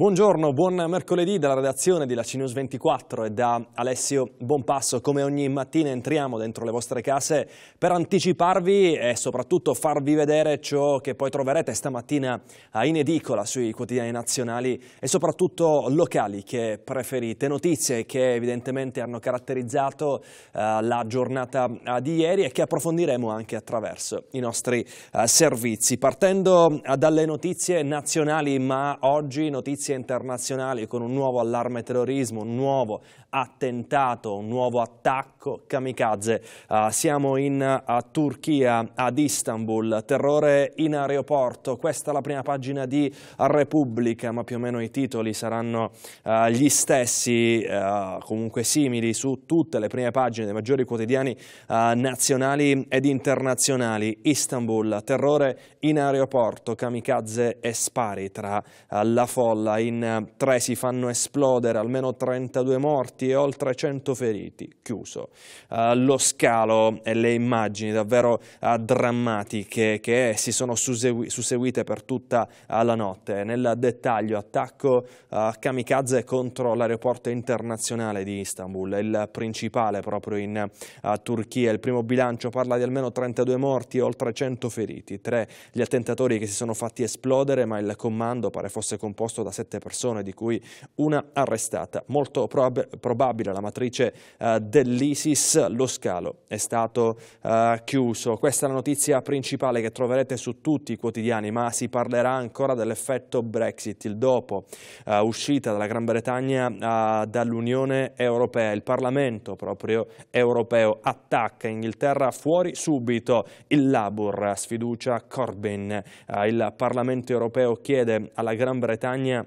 Buongiorno, buon mercoledì dalla redazione di La Cinews 24 e da Alessio Bonpasso. Come ogni mattina entriamo dentro le vostre case per anticiparvi e soprattutto farvi vedere ciò che poi troverete stamattina in edicola sui quotidiani nazionali e soprattutto locali che preferite. Notizie che evidentemente hanno caratterizzato eh, la giornata eh, di ieri e che approfondiremo anche attraverso i nostri eh, servizi. Partendo dalle notizie nazionali, ma oggi notizie polizia internazionale con un nuovo allarme terrorismo, un nuovo attentato, un nuovo attacco kamikaze. Uh, siamo in uh, Turchia, ad Istanbul, terrore in aeroporto. Questa è la prima pagina di Repubblica, ma più o meno i titoli saranno uh, gli stessi, comunque simili, su tutte le prime pagine dei maggiori quotidiani nazionali ed internazionali. Istanbul, terrore in aeroporto, kamikaze e spari tra la folla in eh, tre si fanno esplodere, almeno 32 morti e oltre 100 feriti, chiuso. Uh, lo scalo e le immagini davvero uh, drammatiche che si sono susegui, susseguite per tutta uh, la notte. Nel dettaglio attacco kamikaze contro l'aeroporto internazionale di Istanbul, il principale proprio in Turchia. Il primo bilancio parla di almeno 32 morti e oltre 100 feriti, tre gli attentatori che si sono fatti esplodere ma il comando pare fosse composto da sette sette persone, di cui una arrestata. Molto prob probabile la matrice eh, dell'ISIS, lo scalo è stato eh, chiuso. Questa è la notizia principale che troverete su tutti i quotidiani, ma si parlerà ancora dell'effetto Brexit, il dopo eh, uscita dalla Gran Bretagna eh, dall'Unione Europea. Il Parlamento proprio europeo attacca Inghilterra fuori subito. Il Labour, sfiducia Corbyn. Eh, il Parlamento europeo chiede alla Gran Bretagna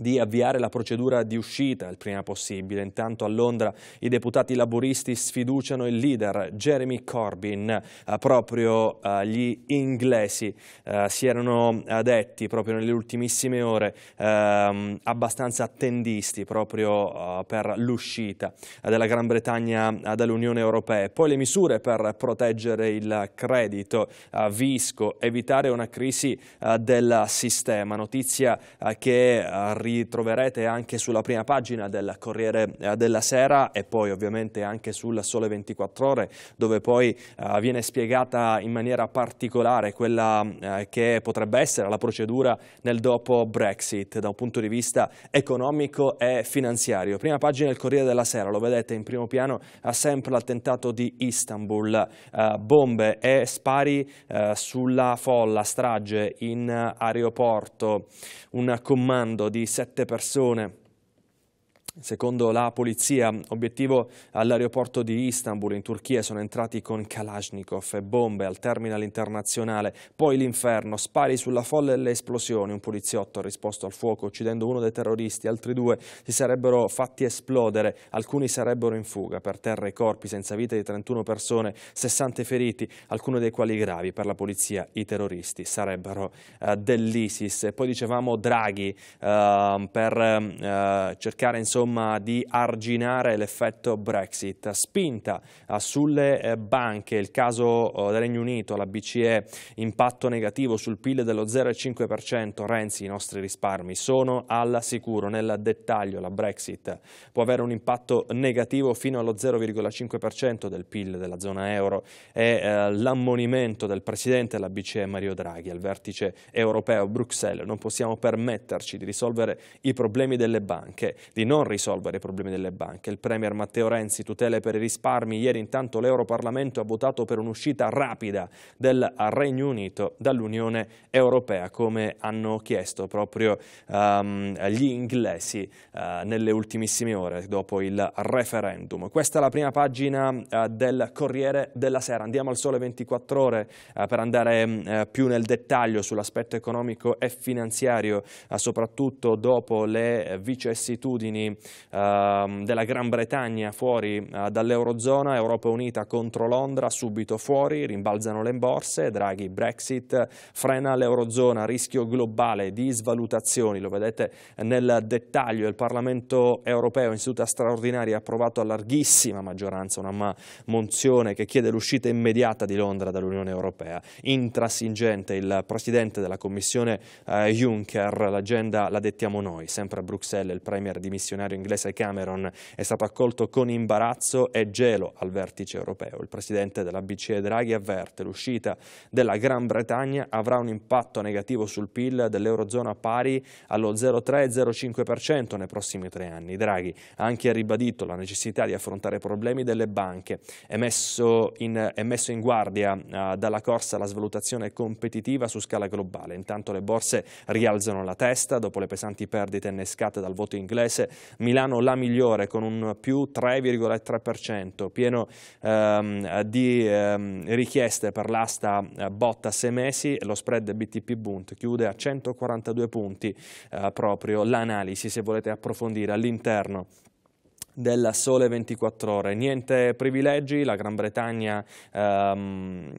di avviare la procedura di uscita il prima possibile. Intanto a Londra i deputati laburisti sfiduciano il leader Jeremy Corbyn, eh, proprio eh, gli inglesi eh, si erano detti proprio nelle ultimissime ore ehm, abbastanza attendisti proprio per l'uscita della Gran Bretagna dall'Unione Europea. Poi le misure per proteggere il credito, Visco, evitare una crisi del sistema, notizia che arriva ritroverete anche sulla prima pagina del Corriere eh, della Sera e poi ovviamente anche sul Sole 24 Ore dove poi eh, viene spiegata in maniera particolare quella eh, che potrebbe essere la procedura nel dopo Brexit da un punto di vista economico e finanziario. Prima pagina del Corriere della Sera, lo vedete in primo piano, ha sempre l'attentato di Istanbul, eh, bombe e spari eh, sulla folla, strage in eh, aeroporto, un comando di sette persone. Secondo la polizia, obiettivo all'aeroporto di Istanbul in Turchia sono entrati con Kalashnikov e bombe al terminal internazionale, poi l'inferno, spari sulla folla e le esplosioni. Un poliziotto ha risposto al fuoco uccidendo uno dei terroristi, altri due si sarebbero fatti esplodere, alcuni sarebbero in fuga. Per terra i corpi senza vita di 31 persone, 60 feriti, alcuni dei quali gravi. Per la polizia i terroristi sarebbero eh, dell'ISIS. Poi dicevamo Draghi eh, per ehm, eh, cercare insomma insomma, di arginare l'effetto Brexit. Spinta eh, sulle eh, banche, il caso eh, del Regno Unito, la BCE, impatto negativo sul PIL dello 0,5%, Renzi, i nostri risparmi sono al sicuro. Nel dettaglio la Brexit può avere un impatto negativo fino allo 0,5% del PIL della zona euro È l'ammonimento del Presidente della BCE Mario Draghi al vertice europeo a Bruxelles. Non possiamo permetterci di risolvere i problemi delle banche, di non risolvere risolvere i problemi delle banche. Il Premier Matteo Renzi tutele per i risparmi. Ieri intanto l'Europarlamento ha votato per un'uscita rapida del Regno Unito dall'Unione Europea, come hanno chiesto proprio um, gli inglesi uh, nelle ultimissime ore dopo il referendum. Questa è la prima pagina uh, del Corriere della Sera. Andiamo al sole 24 ore uh, per andare mm, più nel dettaglio sull'aspetto economico e finanziario, soprattutto dopo le vicissitudini Ehm, della Gran Bretagna fuori eh, dall'Eurozona, Europa Unita contro Londra, subito fuori, rimbalzano le borse, Draghi Brexit, frena l'Eurozona, rischio globale di svalutazioni, lo vedete nel dettaglio, il Parlamento europeo in seduta straordinaria ha approvato a larghissima maggioranza una mozione che chiede l'uscita immediata di Londra dall'Unione Europea, intrasingente il Presidente della Commissione eh, Juncker, l'agenda la dettiamo noi, sempre a Bruxelles il Premier dimissionario segretario inglese Cameron è stato accolto con imbarazzo e gelo al vertice europeo. Il presidente della BCE Draghi avverte l'uscita della Gran Bretagna avrà un impatto negativo sul PIL dell'Eurozona pari allo 0,3-0,5% nei prossimi tre anni. Draghi ha anche ribadito la necessità di affrontare problemi delle banche. È messo in, è messo in guardia uh, dalla corsa alla svalutazione competitiva su scala globale. Intanto le borse rialzano la testa dopo le pesanti perdite innescate dal voto inglese Milano la migliore con un più 3,3%, pieno ehm, di ehm, richieste per l'asta eh, botta sei mesi, lo spread BTP Bund chiude a 142 punti eh, proprio l'analisi se volete approfondire all'interno della Sole 24 Ore. Niente privilegi, la Gran Bretagna ehm,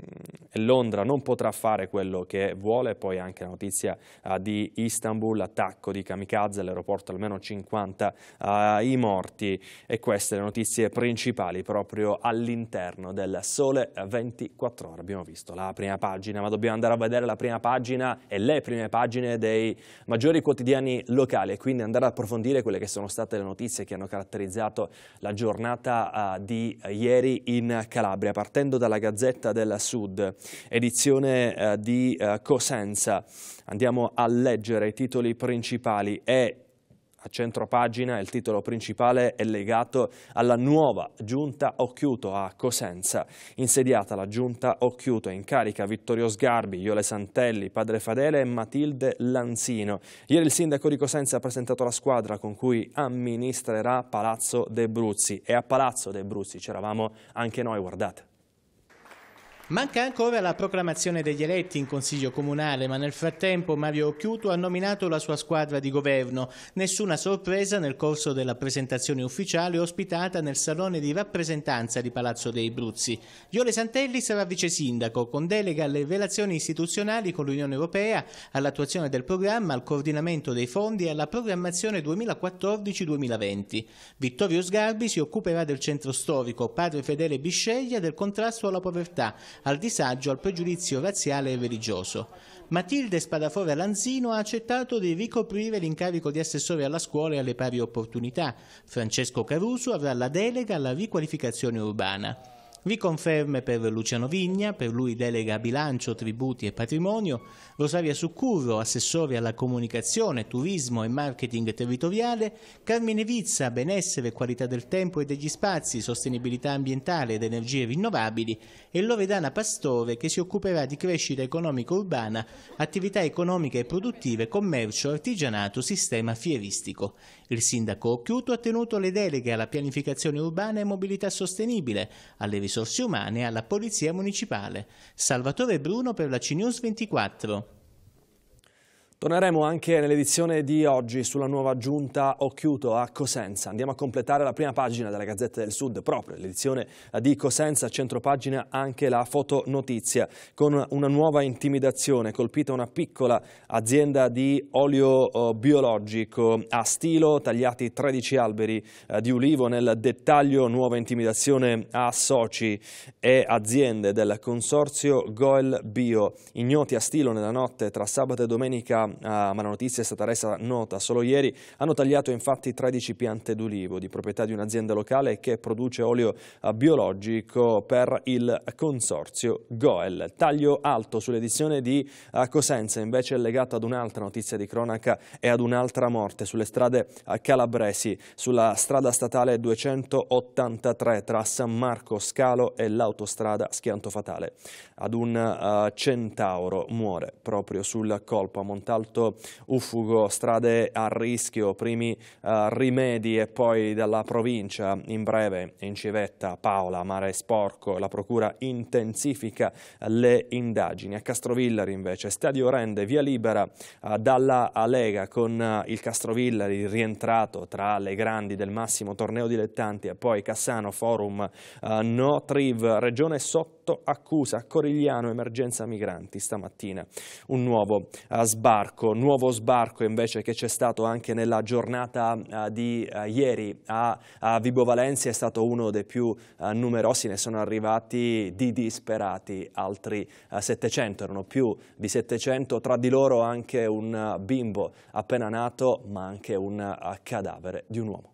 e Londra non potrà fare quello che vuole, poi anche la notizia eh, di Istanbul, l'attacco di kamikaze all'aeroporto, almeno 50 eh, i morti e queste le notizie principali proprio all'interno del Sole 24 Ore. Abbiamo visto la prima pagina, ma dobbiamo andare a vedere la prima pagina e le prime pagine dei maggiori quotidiani locali e quindi andare ad approfondire quelle che sono state le notizie che hanno caratterizzato marcato la giornata ah, di ieri in Calabria, partendo dalla Gazzetta del Sud, edizione ah, di ah, Cosenza. Andiamo a leggere i titoli principali. È a centro pagina il titolo principale è legato alla nuova giunta Occhiuto a Cosenza. Insediata la giunta Occhiuto in carica Vittorio Sgarbi, Iole Santelli, Padre Fadele e Matilde Lanzino. Ieri il sindaco di Cosenza ha presentato la squadra con cui amministrerà Palazzo De Bruzzi e a Palazzo De Bruzzi c'eravamo anche noi, guardate. Manca ancora la proclamazione degli eletti in Consiglio Comunale, ma nel frattempo Mario Occhiuto ha nominato la sua squadra di governo. Nessuna sorpresa nel corso della presentazione ufficiale ospitata nel Salone di rappresentanza di Palazzo dei Bruzzi. Viole Santelli sarà vice sindaco, con delega alle relazioni istituzionali con l'Unione Europea, all'attuazione del programma, al coordinamento dei fondi e alla programmazione 2014-2020. Vittorio Sgarbi si occuperà del centro storico, padre Fedele Bisceglia del contrasto alla povertà al disagio, al pregiudizio razziale e religioso. Matilde Spadafora Lanzino ha accettato di ricoprire l'incarico di assessore alla scuola e alle pari opportunità. Francesco Caruso avrà la delega alla riqualificazione urbana. Riconferme per Luciano Vigna, per lui delega bilancio, tributi e patrimonio, Rosaria Succurro, assessore alla comunicazione, turismo e marketing territoriale, Carmine Vizza, benessere, qualità del tempo e degli spazi, sostenibilità ambientale ed energie rinnovabili e Loredana Pastore che si occuperà di crescita economica urbana, attività economiche e produttive, commercio, artigianato, sistema fieristico. Il sindaco Occhiuto ha tenuto le deleghe alla pianificazione urbana e mobilità sostenibile, alle risorse umane alla Polizia Municipale. Salvatore Bruno per la CNews 24. Torneremo anche nell'edizione di oggi sulla nuova giunta Occhiuto a Cosenza. Andiamo a completare la prima pagina della Gazzetta del Sud, proprio l'edizione di Cosenza, centropagina anche la fotonotizia, con una nuova intimidazione colpita una piccola azienda di olio oh, biologico a stilo, tagliati 13 alberi eh, di ulivo nel dettaglio, nuova intimidazione a soci e aziende del consorzio Goel Bio, ignoti a stilo nella notte tra sabato e domenica ma la notizia è stata resa nota solo ieri, hanno tagliato infatti 13 piante d'ulivo di proprietà di un'azienda locale che produce olio biologico per il consorzio Goel. Taglio alto sull'edizione di eh, Cosenza, invece è legato ad un'altra notizia di cronaca e ad un'altra morte sulle strade eh, calabresi, sulla strada statale 283 tra San Marco Scalo e l'autostrada Schianto Fatale. Ad un uh, centauro muore proprio sul colpo a Montalvo asfalto uffugo, strade a rischio, primi uh, rimedi e poi dalla provincia in breve in civetta Paola, mare sporco, la procura intensifica le indagini. A Castrovillari invece stadio rende via libera uh, dalla Lega con uh, il Castrovillari rientrato tra le grandi del massimo torneo dilettanti e poi Cassano Forum No Triv, regione sotto accusa Corigliano emergenza migranti stamattina un nuovo sbarco sbarco, nuovo sbarco invece che c'è stato anche nella giornata eh, di eh, ieri a, a Vibo Valencia è stato uno dei più eh, numerosi, ne sono arrivati di disperati altri 700, erano più di 700, tra di loro anche un bimbo appena nato ma anche un cadavere di un uomo.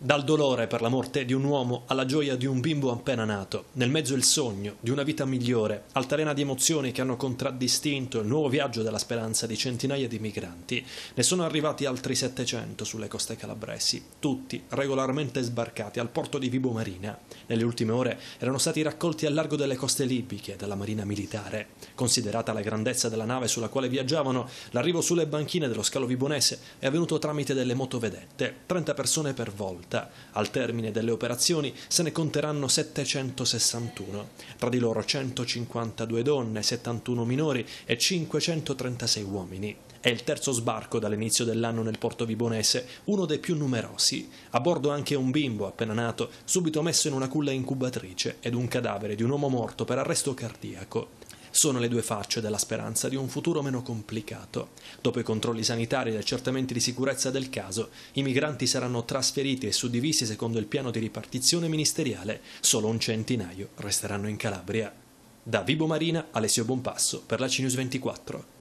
Dal dolore per la morte di un uomo alla gioia di un bimbo appena nato, nel mezzo il sogno di una vita migliore, altalena di emozioni che hanno contraddistinto il nuovo viaggio della speranza di centinaia di migranti, ne sono arrivati altri 700 sulle coste calabresi, tutti regolarmente sbarcati al porto di Vibo Marina. Nelle ultime ore erano stati raccolti al largo delle coste libiche dalla Marina Militare. Considerata la grandezza della nave sulla quale viaggiavano, l'arrivo sulle banchine dello scalo vibonese è avvenuto tramite delle motovedette, 30 persone per volta città. Al termine delle operazioni se ne conteranno 761, tra di loro 152 donne, 71 minori e 536 uomini. È il terzo sbarco dall'inizio dell'anno nel porto vibonese, uno dei più numerosi. A bordo anche un bimbo appena nato, subito messo in una culla incubatrice ed un cadavere di un uomo morto per arresto cardiaco sono le due facce della speranza di un futuro meno complicato. Dopo i controlli sanitari e accertamenti di sicurezza del caso, i migranti saranno trasferiti e suddivisi secondo il piano di ripartizione ministeriale, solo un centinaio resteranno in Calabria. Da Vibo Marina, Alessio Bompasso per la CNews 24.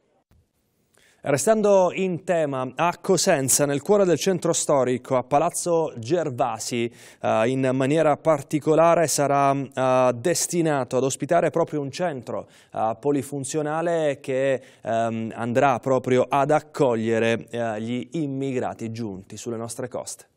Restando in tema, a Cosenza, nel cuore del centro storico, a Palazzo Gervasi, eh, in maniera particolare sarà eh, destinato ad ospitare proprio un centro eh, polifunzionale che ehm, andrà proprio ad accogliere eh, gli immigrati giunti sulle nostre coste.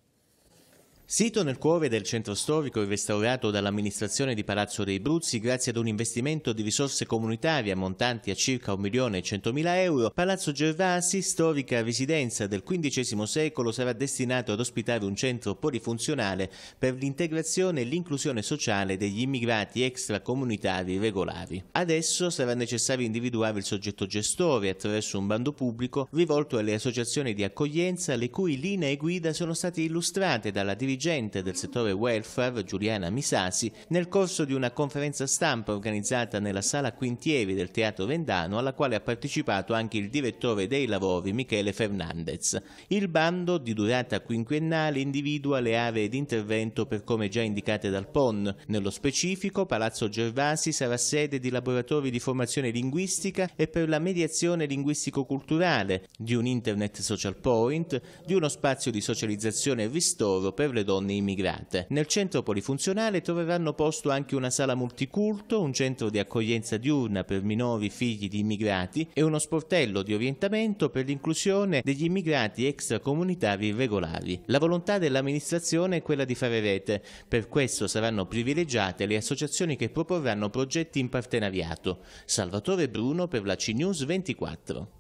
Sito nel cuore del centro storico e restaurato dall'amministrazione di Palazzo dei Bruzzi grazie ad un investimento di risorse comunitarie ammontanti a circa 1.100.000 euro, Palazzo Gervasi, storica residenza del XV secolo, sarà destinato ad ospitare un centro polifunzionale per l'integrazione e l'inclusione sociale degli immigrati extracomunitari regolari. Adesso sarà necessario individuare il soggetto gestore attraverso un bando pubblico rivolto alle associazioni di accoglienza le cui linee guida sono state illustrate dalla dirigenza dirigente del settore welfare Giuliana Misasi nel corso di una conferenza stampa organizzata nella sala Quintieri del Teatro Vendano alla quale ha partecipato anche il direttore dei lavori Michele Fernandez. Il bando di durata quinquennale individua le aree di intervento per come già indicate dal PON. Nello specifico Palazzo Gervasi sarà sede di laboratori di formazione linguistica e per la mediazione linguistico-culturale, di un internet social point, di uno spazio di socializzazione e ristoro per le donne donne immigrate. Nel centro polifunzionale troveranno posto anche una sala multiculto, un centro di accoglienza diurna per minori figli di immigrati e uno sportello di orientamento per l'inclusione degli immigrati extracomunitari regolari. La volontà dell'amministrazione è quella di fare rete, per questo saranno privilegiate le associazioni che proporranno progetti in partenariato. Salvatore Bruno per la CNews 24.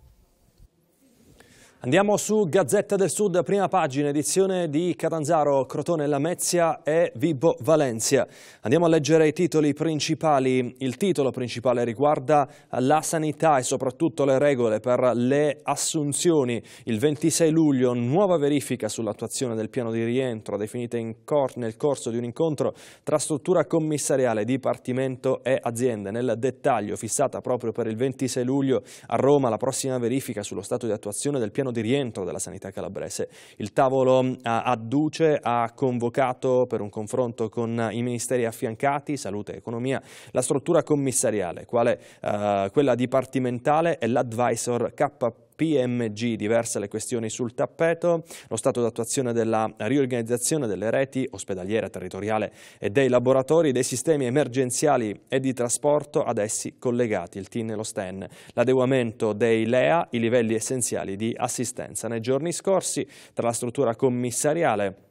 Andiamo su Gazzetta del Sud, prima pagina, edizione di Catanzaro, Crotone, Lamezia e Vibo Valencia. Andiamo a leggere i titoli principali. Il titolo principale riguarda la sanità e soprattutto le regole per le assunzioni. Il 26 luglio, nuova verifica sull'attuazione del piano di rientro definita cor nel corso di un incontro tra struttura commissariale, dipartimento e aziende. Nel dettaglio, fissata proprio per il 26 luglio a Roma, la prossima verifica sullo stato di attuazione del piano piano di rientro della sanità calabrese. Il tavolo eh, adduce ha convocato per un confronto con eh, i ministeri affiancati, salute e economia, la struttura commissariale, quale eh, quella dipartimentale e l'advisor KP PMG, diverse le questioni sul tappeto, lo stato d'attuazione della riorganizzazione delle reti ospedaliere territoriale e dei laboratori, dei sistemi emergenziali e di trasporto ad essi collegati, il TIN e lo STEN, l'adeguamento dei LEA, i livelli essenziali di assistenza. Nei giorni scorsi tra la struttura commissariale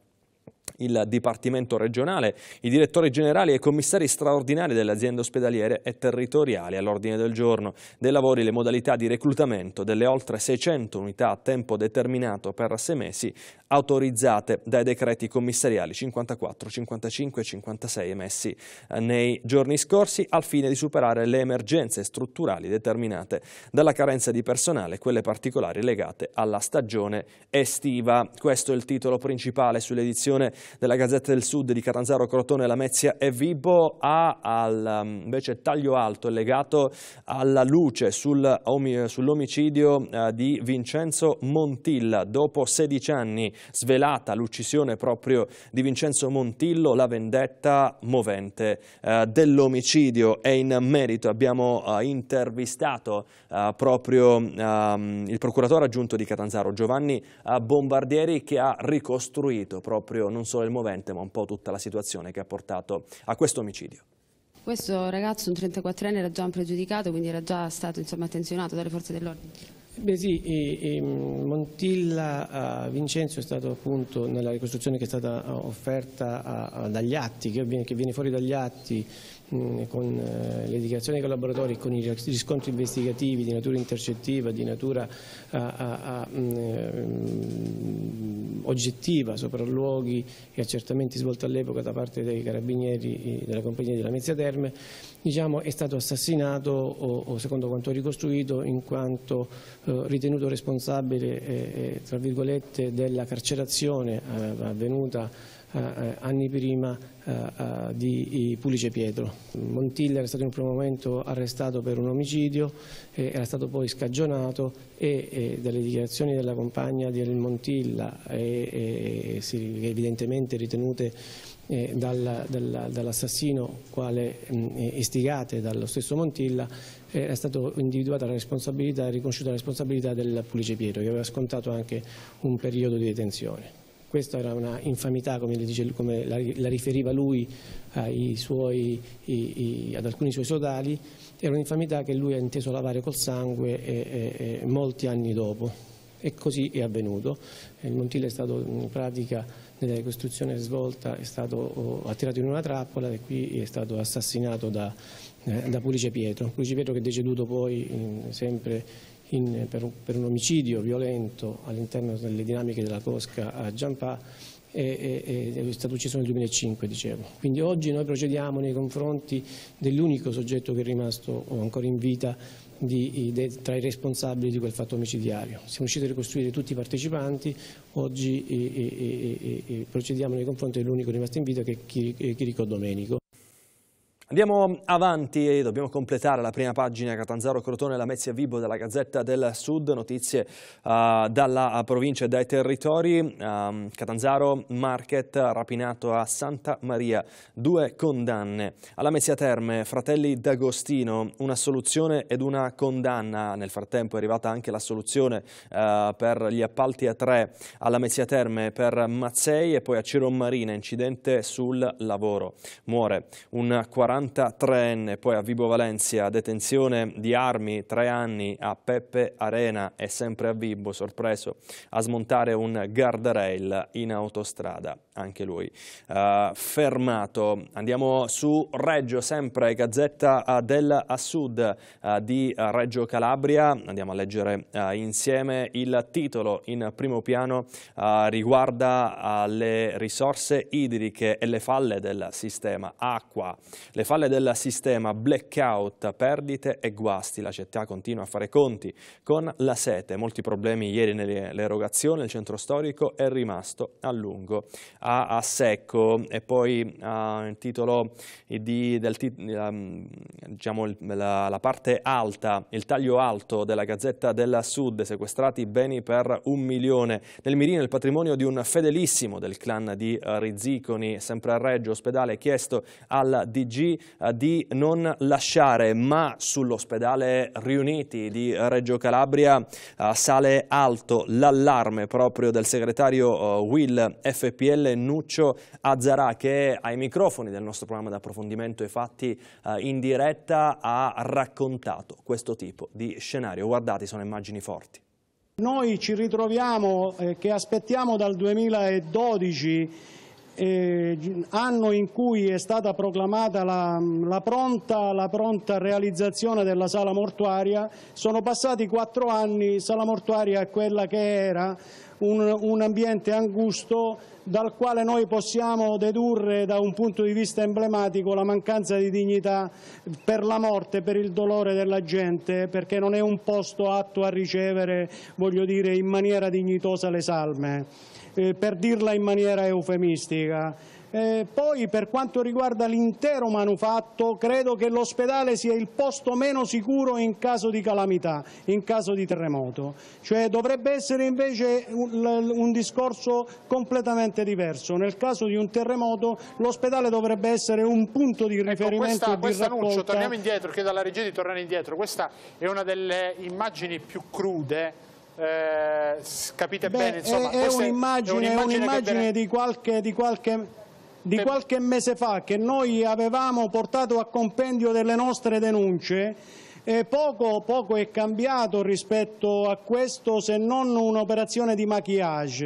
il Dipartimento regionale, i direttori generali e i commissari straordinari delle aziende ospedaliere e territoriali all'ordine del giorno. Dei lavori le modalità di reclutamento delle oltre 600 unità a tempo determinato per sei mesi autorizzate dai decreti commissariali 54, 55 e 56 emessi eh, nei giorni scorsi al fine di superare le emergenze strutturali determinate dalla carenza di personale e quelle particolari legate alla stagione estiva. Questo è il titolo principale sull'edizione della Gazzetta del Sud di Catanzaro, Crotone, Lamezia e Vibo ha al, um, invece taglio alto legato alla luce sul, sull'omicidio eh, di Vincenzo Montilla. Dopo 16 anni svelata l'uccisione proprio di Vincenzo Montillo, la vendetta movente eh, dell'omicidio è in merito abbiamo eh, intervistato proprio ehm, il procuratore aggiunto di Catanzaro Giovanni Bombardieri che ha ricostruito proprio non solo solo il movente, ma un po' tutta la situazione che ha portato a questo omicidio. Questo ragazzo, un 34enne, era già un pregiudicato, quindi era già stato insomma, attenzionato dalle forze dell'ordine? Beh sì, e, e Montilla uh, Vincenzo è stato appunto nella ricostruzione che è stata eh, offerta uh, dagli atti, che viene, che viene fuori dagli atti con eh, le dichiarazioni dei collaboratori, e con i riscontri investigativi di natura intercettiva, di natura a, a, a, mh, eh, oggettiva, sopralluoghi e accertamenti svolti all'epoca da parte dei carabinieri eh, della compagnia della Mezzia Terme, diciamo, è stato assassinato, o, o, secondo quanto ricostruito, in quanto eh, ritenuto responsabile eh, della carcerazione eh, avvenuta eh, eh, anni prima eh, di Pulice Pietro. Montilla era stato in un primo momento arrestato per un omicidio, era stato poi scagionato e dalle dichiarazioni della compagna di El Montilla, evidentemente ritenute dall'assassino quale istigate dallo stesso Montilla, è stata individuata la responsabilità e riconosciuta la responsabilità del Pulice Pietro che aveva scontato anche un periodo di detenzione. Questa era una infamità, come, dice, come la, la, riferiva lui eh, suoi, i, i, ad alcuni suoi sodali, era un'infamità che lui ha inteso lavare col sangue e, e, e molti anni dopo. E così è avvenuto. Il Montile è stato in pratica, nella ricostruzione svolta, è stato attirato in una trappola e qui è stato assassinato da, eh, da Pulice Pietro. Pulice Pietro che è deceduto poi in, sempre in, per, un, per, un, omicidio violento all'interno delle dinamiche della cosca a Giampà e, e, è stato ucciso nel 2005, dicevo. Quindi oggi noi procediamo nei confronti dell'unico soggetto che è rimasto ancora in vita di, de, tra i responsabili di quel fatto omicidiario. Siamo riusciti a ricostruire tutti i partecipanti, oggi e, procediamo nei confronti dell'unico rimasto in vita che è eh, Chirico Domenico Andiamo avanti dobbiamo completare la prima pagina Catanzaro Crotone la Mezia Vibo della Gazzetta del Sud, notizie uh, dalla ah, provincia e dai territori. Um, Catanzaro Market rapinato a Santa Maria, due condanne. Alla Mezia Terme, fratelli d'Agostino, una soluzione ed una condanna. Nel frattempo è arrivata anche la soluzione uh, per gli appalti a tre alla Mezia Terme per Mazzei e poi a Ciro Marina, incidente sul lavoro. Muore un 40 43enne, poi a Vibo Valencia, detenzione di armi, tre anni a Peppe Arena e sempre a Vibo, sorpreso, a smontare un guardrail in autostrada, anche lui uh, fermato. Andiamo su Reggio, sempre Gazzetta uh, del Sud uh, di Reggio Calabria, andiamo a leggere insieme il titolo in primo piano riguarda le risorse idriche e le falle del sistema acqua. Le falle del sistema, blackout, perdite e guasti. La città continua a fare conti con la sete. Molti problemi ieri nell'erogazione, il centro storico è rimasto a lungo a, a secco. E poi uh, il titolo di, del, um, diciamo, la, la parte alta, il taglio alto della Gazzetta della Sud, sequestrati beni per un milione. Nel mirino il patrimonio di un fedelissimo del clan di eh, Rizziconi, sempre a Reggio, ospedale chiesto al DG eh, di non lasciare, ma sull'ospedale Riuniti di Reggio Calabria sale alto l'allarme proprio del segretario eh, Will FPL Nuccio Azzarà che ai microfoni del nostro programma d'approfondimento e fatti eh, in diretta ha raccontato questo tipo di scenario. Guardate, sono immagini forti. Noi ci ritroviamo eh, che aspettiamo dal 2012 eh, anno in cui è stata proclamata la, la, pronta, la, pronta, realizzazione della sala mortuaria, sono passati quattro anni, sala mortuaria è quella che era un, un ambiente angusto dal quale noi possiamo dedurre da un punto di vista emblematico la mancanza di dignità per la morte, per il dolore della gente, perché non è un posto atto a ricevere voglio dire, in maniera dignitosa le salme eh, per dirla in maniera eufemistica. Eh, poi per quanto riguarda l'intero manufatto credo che l'ospedale sia il posto meno sicuro in caso di calamità, in caso di terremoto, cioè dovrebbe essere invece un, un discorso completamente diverso, nel caso di un terremoto l'ospedale dovrebbe essere un punto di riferimento ecco, questa, di questa torniamo indietro, chiedo alla regia di tornare indietro, questa è una delle immagini più crude eh, capite Beh, bene, insomma, è, è un'immagine un di qualche, di qualche di qualche mese fa che noi avevamo portato a compendio delle nostre denunce e poco, poco è cambiato rispetto a questo se non un'operazione di maquillage.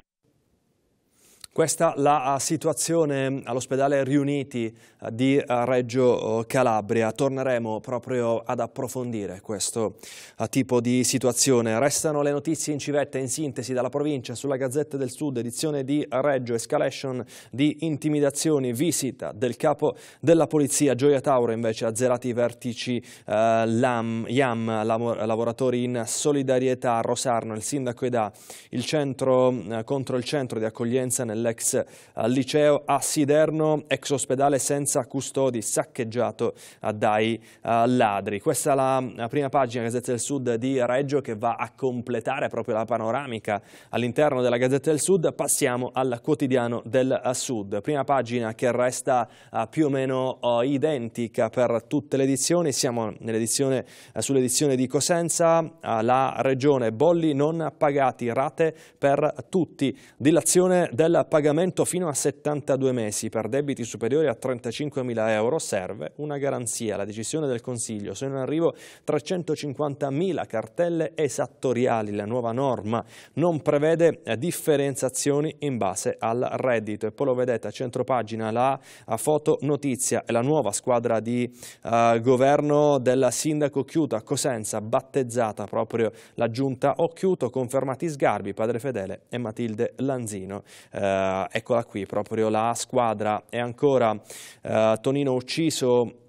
Questa è la ah, situazione all'ospedale Riuniti ah, di ah, Reggio oh, Calabria. Torneremo proprio ad approfondire questo tipo di situazione. Restano le notizie in civetta in sintesi dalla provincia sulla Gazzetta del Sud, edizione di Reggio, escalation di intimidazioni, visita del capo della polizia Gioia Tauro, invece azzerati i vertici eh, LAM, IAM, lavoratori in solidarietà, Rosarno, il sindaco ed il centro eh, contro il centro di accoglienza nel dell'ex liceo a Siderno, ex ospedale senza custodi, saccheggiato dai ladri. Questa è la prima pagina Gazzetta del Sud di Reggio che va a completare proprio la panoramica all'interno della Gazzetta del Sud. Passiamo al quotidiano del Sud. Prima pagina che resta eh, più o meno eh, identica per tutte le edizioni. Siamo nell'edizione, eh, sull'edizione di Cosenza, la regione bolli non pagati, rate per tutti, dilazione del pagamento fino a 72 mesi per debiti superiori a 35.000 euro serve una garanzia. La decisione del Consiglio sono in arrivo 350.000 cartelle esattoriali. La nuova norma non prevede eh, differenziazioni in base al reddito. E poi lo vedete a centropagina la foto notizia è la nuova squadra di eh, governo del sindaco Chiuto a Cosenza, battezzata proprio la giunta Occhiuto, confermati Sgarbi, Padre Fedele e Matilde Lanzino. Eh, eh, eccola qui, proprio la squadra. E ancora eh, Tonino Ucciso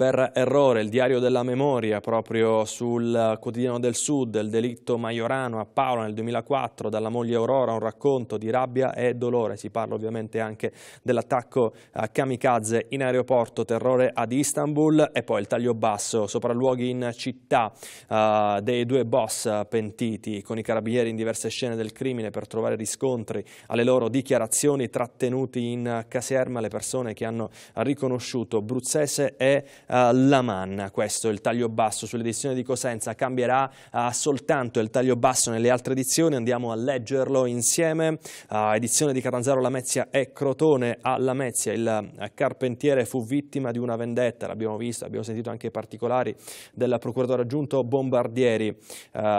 per errore, il diario della memoria proprio sul quotidiano del Sud, il delitto maiorano a Paola nel 2004 dalla moglie Aurora, un racconto di rabbia e dolore, si parla ovviamente anche dell'attacco a kamikaze in aeroporto, terrore ad Istanbul e poi il taglio basso, sopralluoghi in città uh, dei due boss pentiti con i carabinieri in diverse scene del crimine per trovare riscontri alle loro dichiarazioni trattenuti in caserma le persone che hanno riconosciuto Bruzzese e eh, uh, la manna. Questo è il taglio basso sull'edizione di Cosenza, cambierà uh, soltanto il taglio basso nelle altre edizioni, andiamo a leggerlo insieme. Uh, edizione di Catanzaro Lamezia e Crotone a Lamezia, il eh, carpentiere fu vittima di una vendetta, l'abbiamo visto, abbiamo sentito anche i particolari del procuratore aggiunto Bombardieri,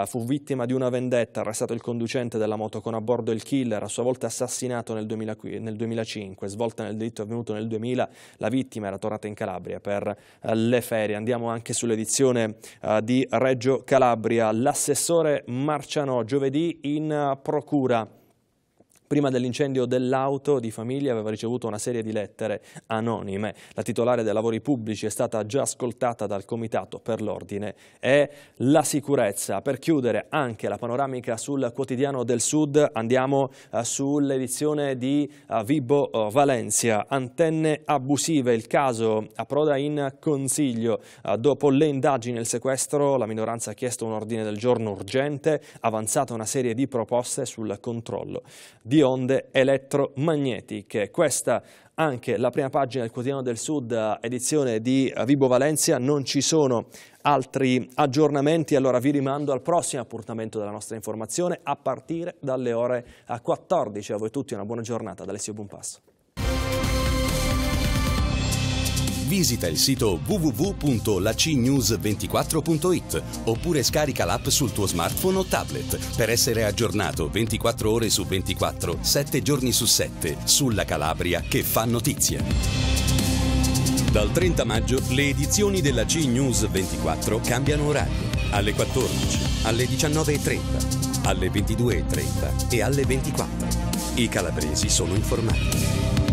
fu vittima di una vendetta, arrestato il conducente della moto con a bordo il killer, a sua volta assassinato nel, 2000, nel 2005, svolta nel delitto avvenuto nel 2000, la vittima era tornata in Calabria per le ferie. Andiamo anche sull'edizione eh, di Reggio Calabria. L'assessore Marciano giovedì in eh, procura Prima dell'incendio dell'auto di famiglia aveva ricevuto una serie di lettere anonime. La titolare dei lavori pubblici è stata già ascoltata dal Comitato per l'Ordine e la sicurezza. Per chiudere anche la panoramica sul quotidiano del Sud andiamo eh, sull'edizione di eh, Vibo eh, Valencia. Antenne abusive, il caso approda in Consiglio. Dopo le indagini e il sequestro la minoranza ha chiesto un ordine del giorno urgente, avanzata una serie di proposte sul controllo di onde elettromagnetiche. Questa anche la prima pagina del Quotidiano del Sud, edizione di Vibo Valencia, non ci sono altri aggiornamenti, allora vi rimando al prossimo appuntamento della nostra informazione a partire dalle ore 14. A voi tutti una buona giornata, da Alessio Bumpasso. visita il sito www.lacnews24.it oppure scarica l'app sul tuo smartphone o tablet per essere aggiornato 24 ore su 24, 7 giorni su 7 sulla Calabria che fa notizia. Dal 30 maggio le edizioni della C-News 24 cambiano orario. Alle 14, alle 19.30, alle 22.30 e alle 24. I calabresi sono informati.